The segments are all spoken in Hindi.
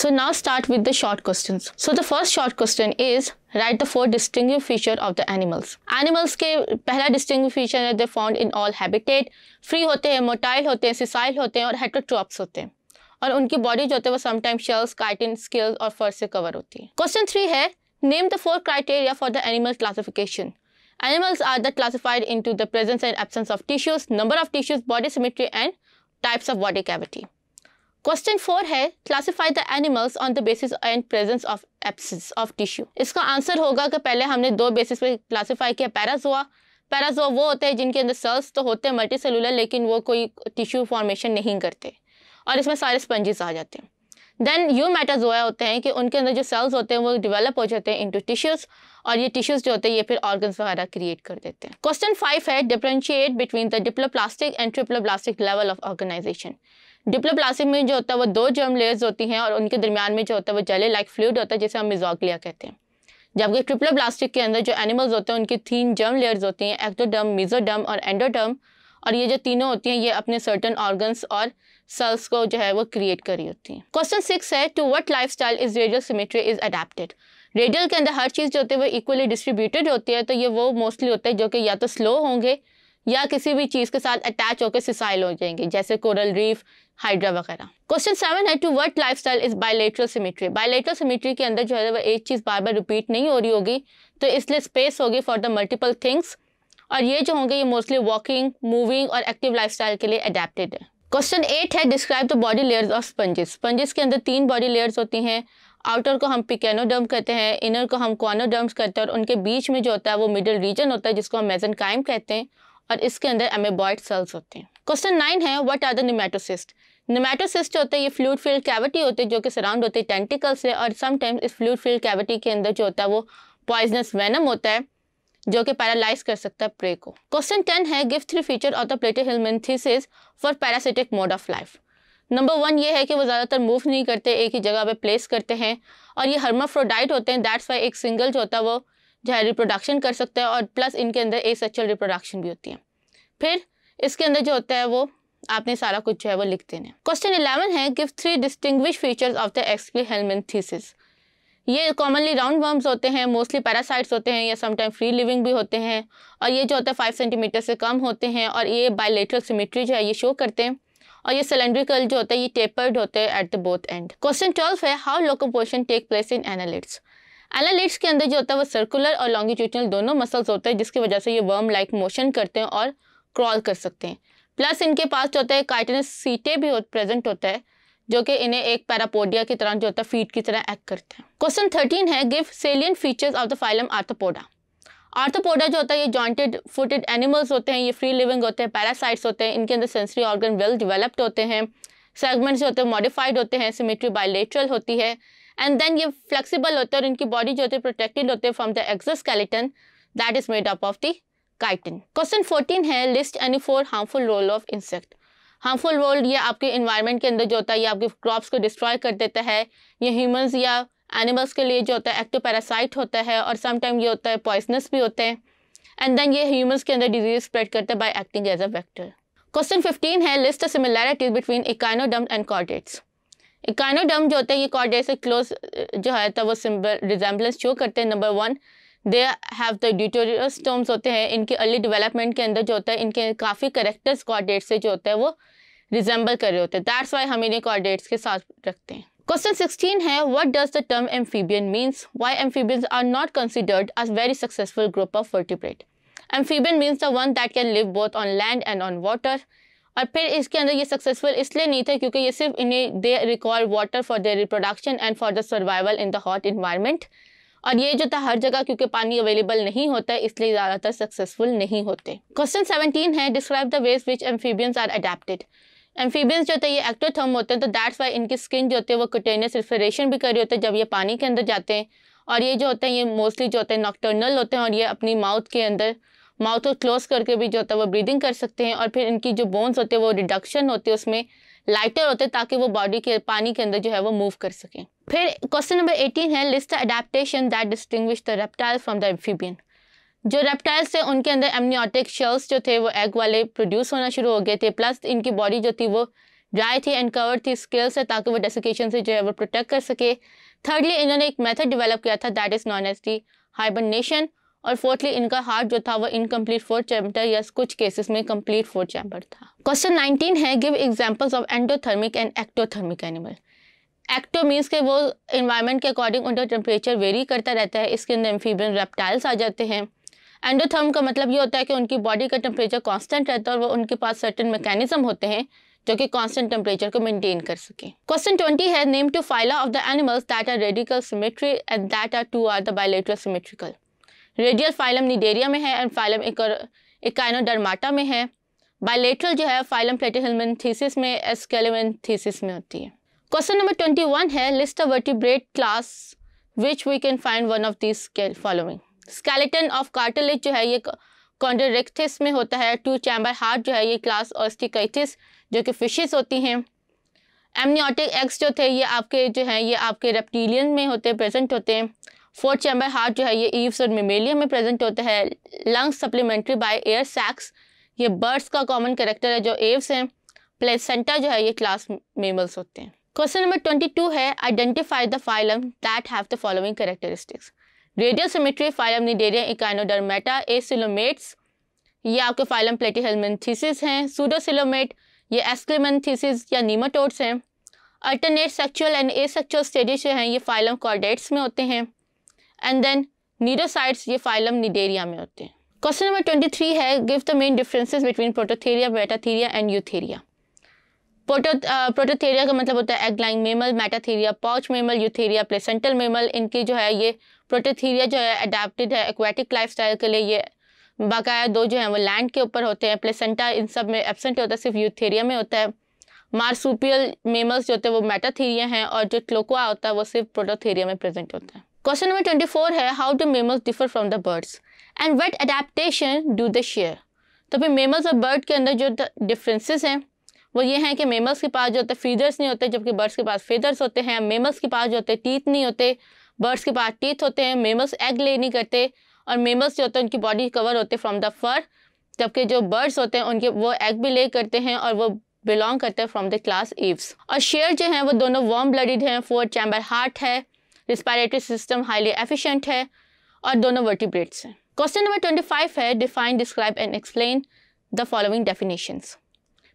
So now start with the short questions. So the first short question is write the four distinctive feature of the animals. Animals ke pehla distinctive feature hai they found in all habitat. Free hote hain, motile hote hain, sessile hote hain aur heterotrophs hote hain. Aur unki body जो होती sometimes वो समटाइम शेल्स कार्टिन स्किल्स और फर से कवर होती है क्वेश्चन थ्री है name the four criteria for the Animals are the classified into the presence and absence of tissues, number of tissues, body symmetry and types of body cavity. Question four है classify the animals on the basis and presence of absence of tissue इसका आंसर होगा कि पहले हमने दो बेसिस पे क्लासीफाई किया पैराजोआ पैराजोआ वो होते हैं जिनके अंदर सेल्स तो होते हैं मल्टी सेलुलर लेकिन वो कोई टिश्यू फॉर्मेशन नहीं करते और इसमें सारे स्पंजेस आ जाते हैं देन यू मेटाजोया होते हैं कि उनके अंदर जो सेल्स होते हैं वो डिवेलप हो जाते हैं इंटू टिश्यूज और ये टिश्यूज जो होते हैं ये फिर ऑर्गन्स वगैरह क्रिएट कर देते हैं क्वेश्चन फाइव है differentiate between the diploblastic and triploblastic level of organisation डिप्लोप्लासिम में जो होता है वो दो जर्म लेयर्स होती हैं और उनके दरमियान में जो होता है वो जले लाइक फ्लूड होता है जिसे हम मिजोकलिया कहते हैं जबकि ट्रिप्लोप्लास्टिक के अंदर जो एनिमल्स होते हैं उनकी तीन जर्म लेयर्स होती हैं एक्टोडर्म मिजोडर्म और एंडोडर्म और ये जो तीनों होती हैं ये अपने सर्टन ऑर्गन्स और सेल्स को जो है वो क्रिएट करी होती हैं क्वेश्चन सिक्स है to what life style is radial symmetry is adapted radial के अंदर हर चीज़ जो होती है वो इक्वली डिस्ट्रीब्यूटेड होती है तो ये वो मोस्टली होता है जो कि या तो स्लो होंगे या किसी भी चीज़ के साथ अटैच होकर सिसाइल हो जाएंगे जैसे कोरल रीफ हाइड्रा वगैरह क्वेश्चन सेवन है to what life style is bilateral symmetry bilateral symmetry के अंदर जो है वो एक चीज़ बार बार रिपीट नहीं हो रही होगी तो इसलिए स्पेस होगी फॉर द मल्टीपल थिंग्स और ये जो होंगे ये मोस्टली वॉकिंग मूविंग और एक्टिव लाइफस्टाइल के लिए अडेप्टेड है क्वेश्चन एट है describe the body layers of sponges sponges के अंदर तीन बॉडी लेयर्स होती हैं आउटर को हम पिकेनोडर्म कहते हैं इनर को हम क्वानोडर्म्स कहते हैं और उनके बीच में जो होता है वो मिडिल रीजन होता है जिसको हम मेजन कहते हैं और इसके अंदर एमेबॉइड सेल्स होते हैं क्वेश्चन नाइन है what are the nematocyst nematocyst होते हैं ये फ्लूड फील्ड कैविटी होते हैं जो कि सराउंड होते हैं टेंटिकल से और समटाइम्स इस फ्लूड फील्ड कैविटी के अंदर जो होता है वो पॉइजनस वेनम होता है जो कि पैरालाइज कर सकता है प्रे को क्वेश्चन टेन है give three feature of the platyhelminthes for parasitic mode of life number one ये है कि वो ज़्यादातर मूव नहीं करते एक ही जगह पे प्लेस करते हैं और ये हर्माफ्रोडाइट होते हैं दैट्स वाई एक सिंगल जो होता है वो जो है रिप्रोडक्शन कर सकते हैं और प्लस इनके अंदर ए सेक्चुअल रिप्रोडक्शन भी होती है फिर इसके अंदर जो होता है वो आपने सारा कुछ जो है वो लिख देना है क्वेश्चन इलेवन है give three distinguish features of the aschelminthes ये कॉमनली राउंड वर्म्स होते हैं मोस्टली पैरासाइट्स होते हैं या समटाइम फ्री लिविंग भी होते हैं और ये जो होता है फाइव सेंटीमीटर से कम होते हैं और ये बायोलेटरल सिमेट्री जो है ये शो करते हैं और ये सिलेंड्रिकल जो होता है ये टेपर्ड होते हैं at the both end question twelve है how locomotion take place in annelids annelids के अंदर जो होता है वो सर्कुलर और लॉन्गिट्यूडनल दोनों मसल्स होते हैं जिसकी वजह से ये वर्म लाइक मोशन करते हैं और क्रॉल कर सकते हैं प्लस इनके पास जो होता है काइटिनस सीटें भी हो, प्रेजेंट होता है जो कि इन्हें एक पैरापोडिया की तरह जो होता है फीट की तरह एक्ट करते हैं क्वेश्चन थर्टीन है give salient features of the phylum arthropoda arthropoda जो होता है ये जॉइंटेड फुटेड एनिमल्स होते हैं ये फ्री लिविंग होते हैं पैरासाइट्स होते हैं इनके अंदर सेंसरी ऑर्गन वेल डिवेलप्ड होते हैं सेगमेंट्स जो होते हैं मॉडिफाइड होते हैं सिमेट्री बायोलेट्रल होती है एंड देन ये फ्लेक्सिबल होते हैं और इनकी बॉडी जो होती है प्रोटेक्टेड होते हैं from the exoskeleton that is made up of the chitin question fourteen है list any four harmful role of insect harmful role ये आपके इन्वायरमेंट के अंदर जो होता है ये आपके क्रॉप्स को डिस्ट्रॉय कर देता है ये ह्यूमंस या एनिमल्स के लिए जो होता है एक्टिव पैरासाइट होता है और समटाइम ये होता है पॉइसनस भी होते हैं एंड देन ये ह्यूमंस के अंदर डिजीज स्प्रेड करता है by acting as a vector question fifteen है list the similarities between echinoderm and chordates echinoderm जो होते हैं ये कॉर्डेट्स से क्लोज जो है वो सिम्बल रिजेंबलेंस शो करते हैं number one they have the deuterostomes होते हैं इनके अर्ली डेवलपमेंट के अंदर जो होता है इनके काफ़ी करेक्टर्स कॉर्डेट्स से जो होता है वो रिजेंबल कर रहे होते हैं दैट्स वाई हम इन्हें कॉर्डेट्स के साथ रखते हैं क्वेश्चन 16 है what does the term amphibian means why amphibians are not considered a very successful group of vertebrate amphibian means the one that can live both on land and on water और फिर इसके अंदर ये सक्सेसफुल इसलिए नहीं थे क्योंकि ये सिर्फ इन्हें they require water for their reproduction and for the survival in the hot environment और ये जो था हर जगह क्योंकि पानी अवेलेबल नहीं होता है इसलिए ज़्यादातर सक्सेसफुल नहीं होते क्वेश्चन सेवनटीन है describe the ways which amphibians are adapted amphibians जो होते हैं ये एक्टोथर्म होते हैं तो दैट्स वाई इनकी स्किन जो होती है वो कटेनियस रिफ्रेशन भी कर रहे होती है जब ये पानी के अंदर जाते हैं और ये जो होते हैं ये मोस्टली जो होते हैं नॉक्टर्नल होते हैं और ये अपनी माउथ के अंदर माउथ को क्लोज करके भी जो होता है वो ब्रीदिंग कर सकते हैं और फिर इनकी जो बोन्स होते हैं वो रिडक्शन होते हैं उसमें लाइटर होते हैं ताकि वो बॉडी के पानी के अंदर जो है वो मूव कर सकें फिर क्वेश्चन नंबर एटीन है list adaptation that distinguish the reptile from the amphibian जो रेप्टाइल्स थे उनके अंदर एमनियोटिक शेल्स जो थे वो एग वाले प्रोड्यूस होना शुरू हो गए थे प्लस इनकी बॉडी जो थी वो ड्राई थी एंड कवर थी स्किल्स से ताकि वो डेसिकेशन से जो है वो प्रोटेक्ट कर सके थर्डली इन्होंने एक मेथड डेवलप किया था that is known as the hibernation और फोर्थली इनका हार्ट जो था वो इनकम्प्लीट फोर्थ चैम्बर या कुछ केसेस में कम्प्लीट फोर्थ चैम्बर था क्वेश्चन नाइनटीन है give examples of endothermic and ectothermic animal ecto means के वो इन्वायरमेंट के अकॉर्डिंग उनका टेम्परेचर वेरी करता रहता है इसके अंदर एम्फीबियन रेप्टाइल्स आ जाते हैं एंडोथर्म का मतलब ये होता है कि उनकी बॉडी का टेम्परेचर कांस्टेंट रहता है और वो उनके पास सर्टन मैकेनिज्म होते हैं जो कि कांस्टेंट टेम्परेचर को मेंटेन कर सके क्वेश्चन ट्वेंटी है name two phyla of the animals that are radical symmetry and that are two are the bilateral symmetrical radial phylum Cnidaria में है एंड फाइलम इकाइनोडर्माटा में है बायलेट्रल जो है फाइलम प्लेटिहलमन थीसिस में एस्केलेमन में होती है क्वेश्चन नंबर ट्वेंटी वन है list of vertebrate class which we can find one of this following skeleton of cartilage जो है ये कॉन्ड्रेक्थिस में होता है टू चैम्बर हार्ट जो है ये क्लास ऑस्टिकाइथिस जो कि फिशेस होती हैं एमनियोटिक एग्स जो थे ये आपके जो हैं ये आपके रेप्टीलियन में होते प्रेजेंट होते हैं फोर्थ चैम्बर हार्ट जो है ये ईव्स और मेमेलिया में प्रेजेंट होता है lungs supplementary by air sacs ये बर्ड्स का कॉमन करेक्टर है जो एव्स हैं प्लेसेंटा जो है ये क्लास मेमल्स होते हैं क्वेश्चन नंबर ट्वेंटी टू है identify the phylum that have the following characteristics radial symmetry phylum Cnidaria Echinodermata coelomates ये आपके फाइलम प्लेटिहेलमेंथीसिस हैं सूडोसिलोमेट ये एस्क्लेमेंथीसिस या नीमाटोड्स हैं alternate sexual and a sexual जो हैं ये फाइलम कॉर्डेट्स में होते हैं एंड देन नीडोसाइट्स ये फाइलम निडेरिया में होते हैं क्वेश्चन नंबर ट्वेंटी थ्री है give the main differences between Prototheria Metatheria and Eutheria proto Prototheria का मतलब होता है egg line mammal Metatheria pouch mammal Eutheria placental mammal इनकी जो है ये प्रोटोथीरिया जो है अडेप्टेड है एक्वेटिक स्टाइल के लिए ये बाकाया दो जो है वो लैंड के ऊपर होते हैं प्लेसेंटा इन सब में एबसेंट होता है सिर्फ यूथेरिया में होता है मार्सुपियल मेमल्स जो होते हैं वो मेटाथेरिया हैं और जो क्लोकोआ होता है वो सिर्फ प्रोटोथेरिया में प्रेजेंट होता है क्वेश्चन नंबर ट्वेंटी फोर है how do mammals differ from the birds and what adaptation do the share तो फिर मेमल्स और बर्ड के अंदर जो डिफरेंसेस हैं वो ये हैं कि मेमल्स के पास जो होते है फीदर्स नहीं होते जबकि बर्ड्स के पास फीदर्स होते हैं मेमल्स के पास जो होते हैं टीथ नहीं होते बर्ड्स के पास टीथ होते हैं मेमल्स एग ले नहीं करते और मेमल्स जो होते हैं उनकी बॉडी कवर होते फ्रॉम द फर जबकि जो बर्ड्स होते हैं उनके वो एग भी ले करते हैं और वो बिलोंग करते हैं फ्रॉम द क्लास ईव्स और शेयर जो हैं वो दोनों वार्म ब्लडेड हैं फोर चैम्बर हार्ट है रिस्पायरेटरी सिस्टम हाईली एफिशिएंट है और दोनों वर्टिब्रेट्स हैं क्वेश्चन नंबर ट्वेंटी फाइव है define describe and explain the following definitions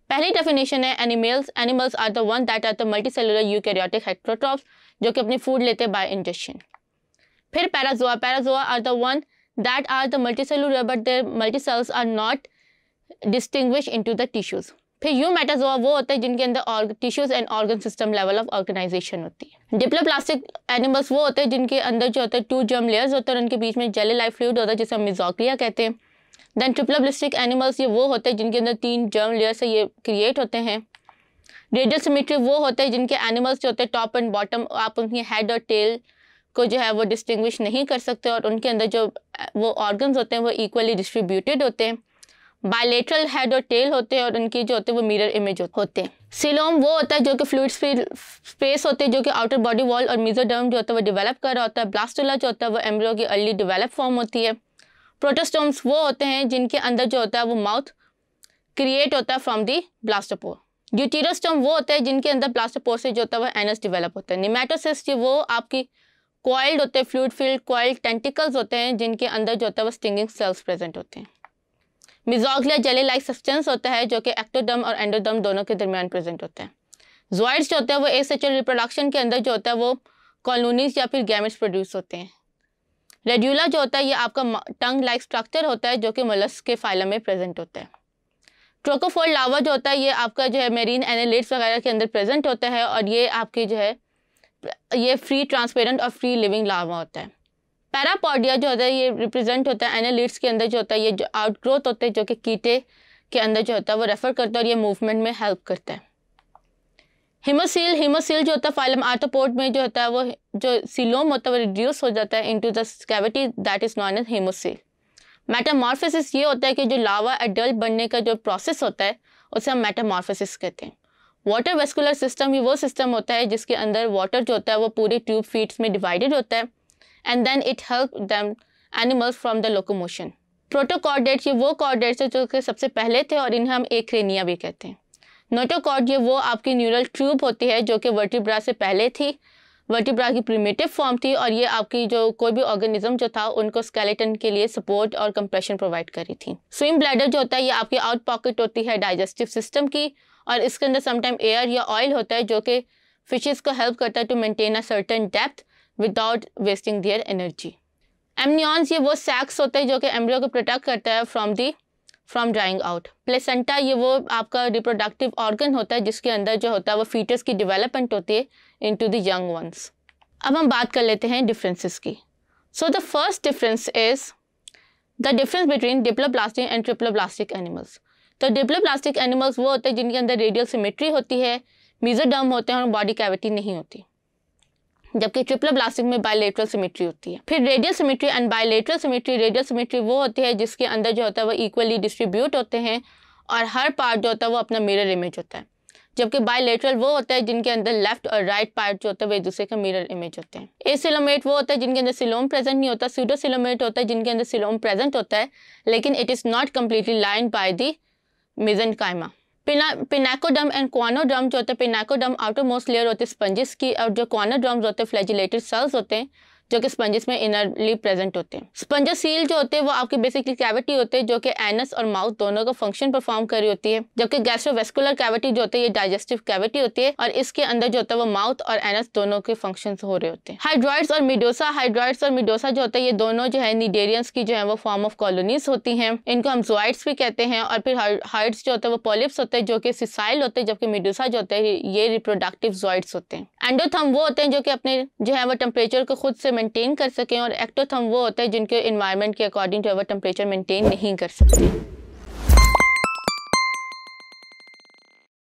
पहली डेफिनेशन है animals animals are the one that are the multi cellular eukaryotic heterotrophs जो कि अपनी फूड लेते हैं बाय इंजेक्शन फिर Parazoa Parazoa are the one that are multi cellular but their multi cells are not distinguish in to the tissues फिर यू मैटर्स वो होता है जिनके अंदर tissues and organ system level of organisation होती है डिप्लोप्लास्टिक एनिमल्स वो होते हैं जिनके अंदर जो होता है टू जर्म लेयर्स होते हैं उनके बीच में जेली लाइफ फ्लूड होता है जिसे हम मिजोक्लिया कहते हैं देन ट्रिप्लो एनिमल्स ये वो होते हैं जिनके अंदर तीन जर्म लेयर से ये क्रिएट होते हैं रेडियल सिमेट्री वो होते हैं जिनके एनिमल्स जो होते हैं टॉप एंड बॉटम आप उनकी हेड और टेल को जो है वो डिस्टिंग्विश नहीं कर सकते और उनके अंदर जो वो ऑर्गन्स होते हैं वो इक्वली डिस्ट्रीब्यूटेड होते हैं बायलेटरल हेड और टेल होते हैं और उनकी जो होते हैं वो मिरर इमेज होते हैं सिलोम वो होता है जो कि फ्लूड स्पेस होते हैं जो कि आउटर बॉडी वॉल और मीजोडर्म जो होता है वो डिवेलप कर रहा होता है ब्लास्टोला जो होता है वो एम्ब्रियो की अर्ली डिवेलप फॉर्म होती है प्रोटोस्टोम्स वो होते हैं जिनके अंदर जो होता है वो माउथ क्रिएट होता है फ्रॉम दी ब्लास्टोपोर ड्यूटीरोस्टोम वो होता है जिनके अंदर ब्लास्टोपोर से जो होता है वो एनस डिवेलप होता है निमेटोसिस वो आपकी क्वाइल्ड होते हैं फ्लूड फील्ड क्वाइल्ड टेंटिकल्स होते हैं जिनके अंदर जो होता है वो स्टिंगिंग सेल्स प्रेजेंट होते हैं मिजोगलिया जेली लाइक सब्सटेंस होता है जो कि एक्टोडम और एंडोडम दोनों के दरमियान प्रेजेंट होते हैं जोइड्स जो होते हैं वो ए सेचुअल रिप्रोडक्शन के अंदर जो होता है वो कॉलोनीज या फिर गैमेट्स प्रोड्यूस होते हैं रेड्यूला जो होता है ये आपका टंग लाइक स्ट्रक्चर होता है जो कि मलस के फाइलम में प्रेजेंट होता है ट्रोकोफोल लावा जो होता है ये आपका जो है मेरीन एनालिट्स वगैरह के अंदर प्रेजेंट होता है और ये आपकी जो है ये फ्री ट्रांसपेरेंट और फ्री लिविंग लावा होता है पैरापोडिया जो होता है ये रिप्रेजेंट होता है एनालिट्स के अंदर जो होता है ये जो आउटग्रोथ होते हैं जो कि कीटे के अंदर जो होता है वो रेफर करता है और ये मूवमेंट में हेल्प करता है हिमोसील हिमोसील जो होता है फाइलम आर्थोपोड में जो होता है वो जो सिलोम होता है वो रिड्यूस हो जाता है into the cavity that is known as haemocoel metamorphosis ये होता है कि जो लावा एडल्ट बनने का जो प्रोसेस होता है उसे हम मेटामॉर्फोसिस कहते हैं वाटर वेस्कुलर सिस्टम ही वो सिस्टम होता है जिसके अंदर वाटर जो होता है वो पूरे ट्यूब फीट्स में डिवाइडेड होता है and then it help them animals from the locomotion protochordates ये वो कॉर्डेट्स हैं जो कि सबसे पहले थे और इन्हें हम रेनिया भी कहते हैं नोटोकॉर्ड ये वो आपकी न्यूरल ट्यूब होती है जो कि वर्टिब्रा से पहले थी वर्टिब्रा की प्रिमेटिव फॉर्म थी और ये आपकी जो कोई भी ऑर्गेनिज्म जो था उनको स्केलेटन के लिए सपोर्ट और कंप्रेशन प्रोवाइड करी थी स्विम ब्लैडर जो होता है ये आपकी आउट पॉकेट होती है डाइजेस्टिव सिस्टम की और इसके अंदर समटाइम एयर या ऑयल होता है जो कि फिशेज़ को हेल्प करता है to maintain a certain depth without wasting their energy amnions ये वो सैक्स होते हैं जो कि एम्ब्रियो को प्रोटेक्ट करता है from the from drying out placenta ये वो आपका रिप्रोडक्टिव ऑर्गन होता है जिसके अंदर जो होता है वो फीटर्स की डिवेलपमेंट होती है in to the young ones अब हम बात कर लेते हैं डिफरेंसेस की so the first difference is the difference between diploblastic and triploblastic animals तो डिप्लोप्लास्टिक एनिमल्स वो होते हैं जिनके अंदर रेडियल सिमेट्री होती है मीजोडर्म होते हैं और बॉडी कैविटी नहीं होती जबकि ट्रिपल ब्लास्टिक में बायोलेट्रल सिमेट्री होती है फिर radial symmetry and bilateral symmetry radial symmetry वो होती है जिसके अंदर जो होता है वो इक्वली डिस्ट्रीब्यूट होते हैं और हर पार्ट जो होता है वो अपना मिरर इमेज होता है जबकि बायोलेट्रल वो होता है जिनके अंदर लेफ्ट और राइट पार्ट जो होता है वो एक दूसरे का मिरर इमेज होते हैं ए सिलोमेट वो होता है जिनके अंदर सिलोम प्रेजेंट नहीं होता सीडो सिलोमेट होता है जिनके अंदर सिलोम प्रेजेंट होता है लेकिन it is not completely line by the mesenchyme पिनाकोडम and क्वानोडम जो होते हैं पिनाकोडम आउटर मोस्ट लेयर होते हैं स्पंजिस की और जो क्वानोडम्स होते हैं फ्लैजिलेटेड सेल्स होते हैं जो कि स्पंजेस में इनरली प्रेजेंट होते हैं स्पंजस सील जो होते हैं वो आपकी बेसिकली कैविटी होते हैं जो कि एनस और माउथ दोनों का फंक्शन परफॉर्म कर रही होती है जबकि गैस्ट्रोवेस्कुलर कैविटी जो होती है ये डाइजेस्टिव कैविटी होती है और इसके अंदर जो होता है वो माउथ और एनस दोनों के फंक्शन हो रहे होते हैं हाइड्रॉइड्स और मिडोसा हाइड्रॉइड्स और मिडोसा जो होता है ये दोनों जो है निडेरियंस की जो है वो फॉर्म ऑफ कॉलोनीज होती है इनको हम जोइड्स भी कहते हैं और फिर हाइड्स जो होते हैं वो पॉलिप्स होते हैं जो कि सिसाइल होते हैं जबकि मिडोसा जो होते हैं ये रिप्रोडक्टिव जोइड्स होते हैं एंडोथम वो होते हैं जो कि अपने जो है वो टेम्परेचर को खुद से मेंटेन कर सकें और एक्टोथम वो होता है जिनके इन्वायरमेंट के अकॉर्डिंग जो है वो टेम्परेचर मेंटेन नहीं कर सकते